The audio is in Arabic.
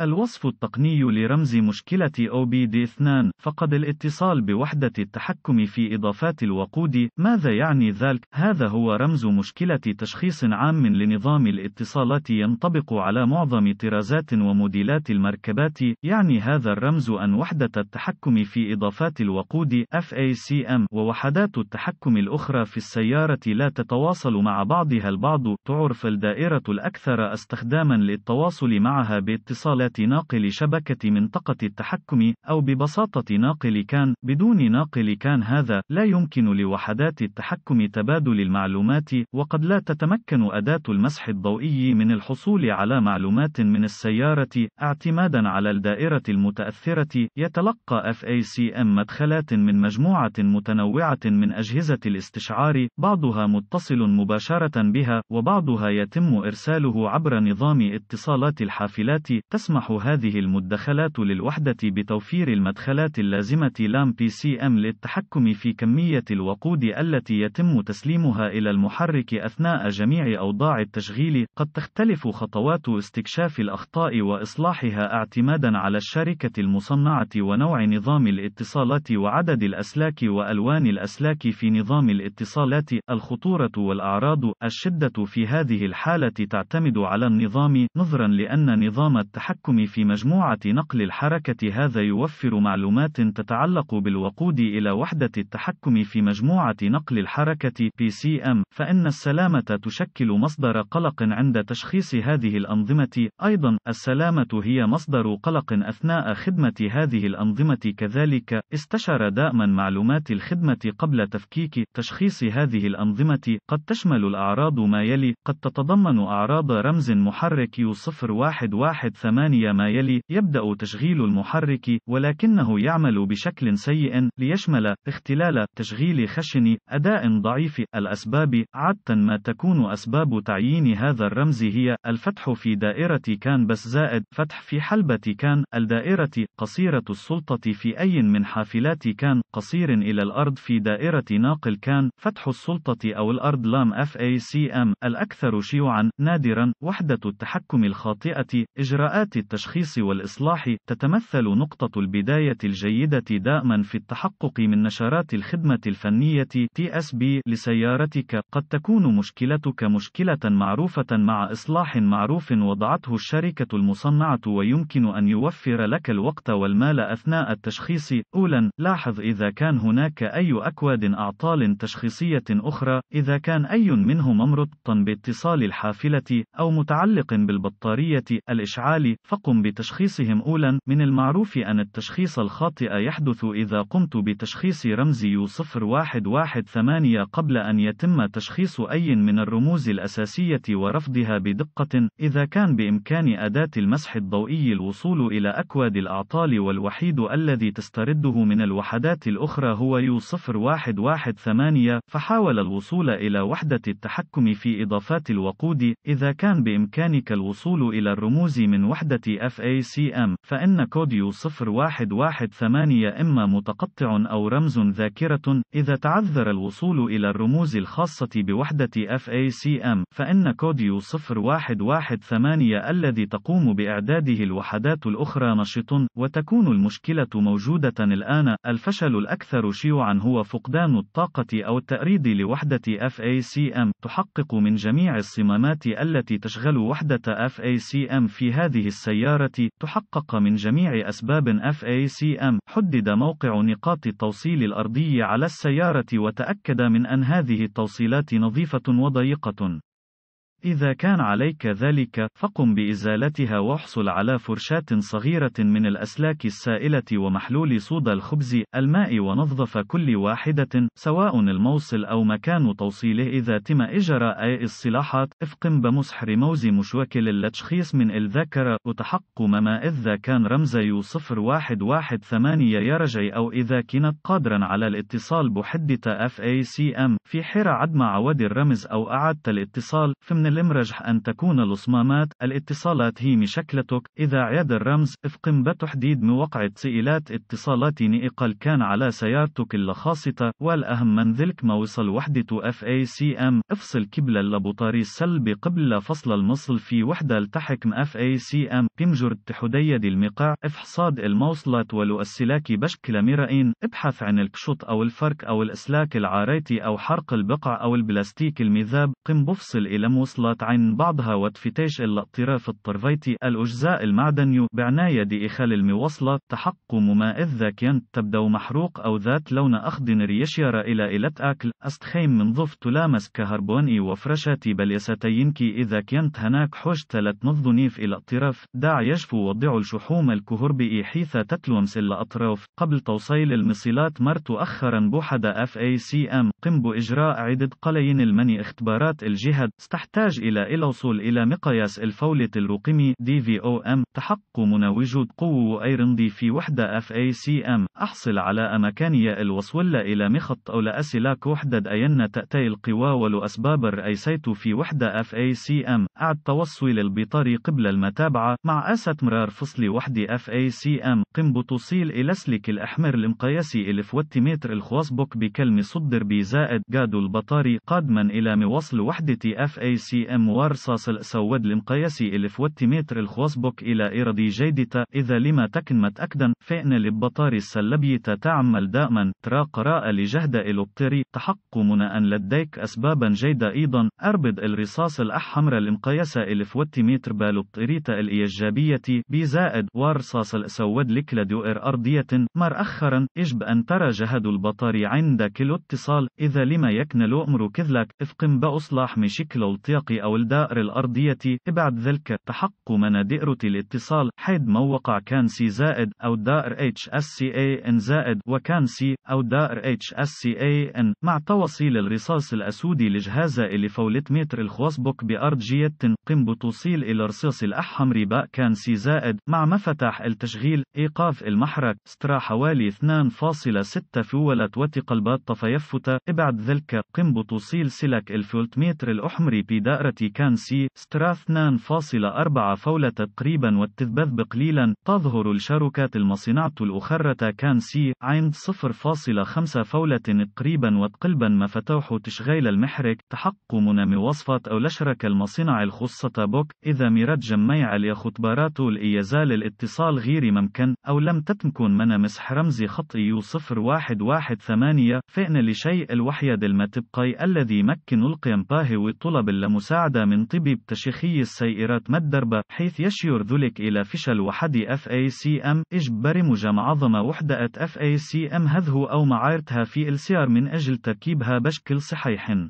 الوصف التقني لرمز مشكلة OBD2 فقد الاتصال بوحدة التحكم في إضافات الوقود ماذا يعني ذلك؟ هذا هو رمز مشكلة تشخيص عام لنظام الاتصالات ينطبق على معظم طرازات وموديلات المركبات يعني هذا الرمز أن وحدة التحكم في إضافات الوقود FACM ووحدات التحكم الأخرى في السيارة لا تتواصل مع بعضها البعض تعرف الدائرة الأكثر استخداما للتواصل معها باتصالات ناقل شبكة منطقة التحكم أو ببساطة ناقل كان بدون ناقل كان هذا لا يمكن لوحدات التحكم تبادل المعلومات وقد لا تتمكن أداة المسح الضوئي من الحصول على معلومات من السيارة اعتمادا على الدائرة المتأثرة يتلقى FACM مدخلات من مجموعة متنوعة من أجهزة الاستشعار بعضها متصل مباشرة بها وبعضها يتم إرساله عبر نظام اتصالات الحافلات تسمع تسمح هذه المدخلات للوحدة بتوفير المدخلات اللازمة لام بي سي ام للتحكم في كمية الوقود التي يتم تسليمها إلى المحرك أثناء جميع أوضاع التشغيل. قد تختلف خطوات استكشاف الأخطاء وإصلاحها اعتمادا على الشركة المصنعة ونوع نظام الاتصالات وعدد الأسلاك وألوان الأسلاك في نظام الاتصالات. الخطورة والأعراض الشدة في هذه الحالة تعتمد على النظام نظرا لأن نظام التحكم التحكم في مجموعة نقل الحركة هذا يوفر معلومات تتعلق بالوقود إلى وحدة التحكم في مجموعة نقل الحركة PCM فإن السلامة تشكل مصدر قلق عند تشخيص هذه الأنظمة أيضا السلامة هي مصدر قلق أثناء خدمة هذه الأنظمة كذلك استشر دائما معلومات الخدمة قبل تفكيك تشخيص هذه الأنظمة قد تشمل الأعراض ما يلي قد تتضمن أعراض رمز محرك يو 0118 الثانية ما يلي يبدأ تشغيل المحرك ولكنه يعمل بشكل سيء ليشمل اختلال تشغيل خشن أداء ضعيف الأسباب عادة ما تكون أسباب تعيين هذا الرمز هي الفتح في دائرة كان بس زائد فتح في حلبة كان الدائرة قصيرة السلطة في أي من حافلات كان قصير إلى الأرض في دائرة ناقل كان فتح السلطة أو الأرض لام FACM الأكثر شيوعا نادرا وحدة التحكم الخاطئة إجراءات التشخيص والإصلاح تتمثل نقطة البداية الجيدة دائما في التحقق من نشرات الخدمة الفنية TSB لسيارتك قد تكون مشكلتك مشكلة معروفة مع إصلاح معروف وضعته الشركة المصنعة ويمكن أن يوفر لك الوقت والمال أثناء التشخيص أولا لاحظ إذا كان هناك أي أكواد أعطال تشخيصية أخرى إذا كان أي منهم ممرض باتصال الحافلة أو متعلق بالبطارية الإشعال فقم بتشخيصهم أولا من المعروف أن التشخيص الخاطئ يحدث إذا قمت بتشخيص رمز يو 0118 قبل أن يتم تشخيص أي من الرموز الأساسية ورفضها بدقة إذا كان بإمكان أداة المسح الضوئي الوصول إلى أكواد الأعطال والوحيد الذي تسترده من الوحدات الأخرى هو يو 0118 فحاول الوصول إلى وحدة التحكم في إضافات الوقود إذا كان بإمكانك الوصول إلى الرموز من وحدة FACM فإن كوديو 0118 إما متقطع أو رمز ذاكرة إذا تعذر الوصول إلى الرموز الخاصة بوحدة FACM فإن كوديو 0118 الذي تقوم بإعداده الوحدات الأخرى نشط وتكون المشكلة موجودة الآن الفشل الأكثر شيوعا هو فقدان الطاقة أو التأريض لوحدة FACM تحقق من جميع الصمامات التي تشغل وحدة FACM في هذه السنة السيارة تحقق من جميع أسباب FACM حدد موقع نقاط التوصيل الأرضي على السيارة وتأكد من أن هذه التوصيلات نظيفة وضيقة إذا كان عليك ذلك، فقم بإزالتها واحصل على فرشاة صغيرة من الأسلاك السائلة ومحلول صودا الخبز، الماء ونظف كل واحدة، سواء الموصل أو مكان توصيله إذا تم إجراء أي الصلاحات، افقم بمسحر موز مشوكل التشخيص من الذاكرة، وتحقق مما إذا كان رمز يو 0118 يرجي أو إذا كنت قادرا على الاتصال بحدة FACM في حيرة عدم عواد الرمز أو أعدت الاتصال، فمن الإمرجح أن تكون الأصمامات الاتصالات هي مشكلتك إذا عاد الرمز افقم بتحديد موقع سئلات اتصالات نئقل كان على سيارتك الخاصة والأهم من ذلك ما وصل وحدة FACM افصل كبل اللابوطاري السلبي قبل فصل المصل في وحدة التحكم FACM بمجرد تحديد المقاع افحصاد الموصلات ولو السلاك بشكل مرئين ابحث عن الكشوط أو الفرك أو الأسلاك العاريتي أو حرق البقع أو البلاستيك المذاب قم بفصل إلى موصل فصلت عن بعضها وتفتيش الاطراف الطرفيتي الأجزاء المعدني بعناية إخال المواصلة تحقق ما إذا كانت تبدو محروق أو ذات لون أخضر ريشيرة إلى إلة أكل أستخيم من ضف تلامس كهربوني وفرشاتي بل يستينكي إذا كانت هناك حوش تلت نظنيف إلى اطراف دع يشفو وضع الشحوم الكهربي حيث تتلمس الأطراف قبل توصيل المصيلات مرت أخرا بوحدة اف اي سي ام قم بإجراء عدد قليين المني اختبارات الجهد استحتاج تحتاج إلى الوصول إلى مقياس الفولة الرقمي DVOM تحقق من وجود قوة أيرندي في وحدة FACM أحصل على أمكانية الوصول إلى مخط أو لأسلاك وحدة أين تأتي القوى والأسباب الرئيسية في وحدة FACM أعد توصل البطار قبل المتابعة مع أسة مرار فصل وحدة FACM قم بتوصيل إلى سلك الأحمر المقياسي ألف متر الخواص بك بكلمة صدر بزائد قادو البطاري قادما إلى مواصل وحدة FACM سي ام ورصاص الأسود لمقياسي الف والتمتر بوك إلى إرضي جيدتا إذا لما تكن متأكدا فإن للبطار السلبية تعمل دائما ترى قراءة لجهد الوبتري تحقمنا أن لديك أسبابا جيدة أيضا أربد الرصاص الأحمر لمقياسة الف والتمتر بالوبتريتا الإيجابية بزائد ورصاص الأسود لكلدوئر أرضية مر أخرا يجب أن ترى جهد البطار عندك الاتصال إذا لما يكن الأمر كذلك افقم بأصلاح مشكلة الطيق الشرق أو الدائر الأرضية بعد ذلك من دائرة الاتصال حيد موقع كانسي زائد أو دائر HSCAN زائد وكانسي أو دائر HSCAN مع توصيل الرصاص الأسودي لجهازة اللي فولت متر بأرض جيت قم بتوصيل إلى رصاص الأحمر باء كانسي زائد مع مفتاح التشغيل إيقاف المحرك سترا حوالي 2.6 فولت وتقلبات طفيفتا بعد ذلك قم بتوصيل سلك الفولت متر الأحمر بداء دائرة كانسي سترا 2.4 فولة تقريبا والتذبذ بقليلا تظهر الشركات المصنعة الأخرى كانسي عند 0.5 فولة تقريبا وتقلبا مفتوح تشغيل المحرك من مواصفة أو لشرك المصنع الخاصة بوك إذا مرت جميع الخطبارات الإيزال الاتصال غير ممكن أو لم تتمكن من مسح رمز خطي 0118 فإن لشيء الوحيد المتبقي الذي يمكن القيم باهي وطلب اللمس المساعدة من طبيب تشخيص السيئرات مدربة، حيث يشير ذلك إلى فشل وحد FACM إجب مجمع معظم وحدة FACM هذه أو معايرتها في السيار من أجل تركيبها بشكل صحيح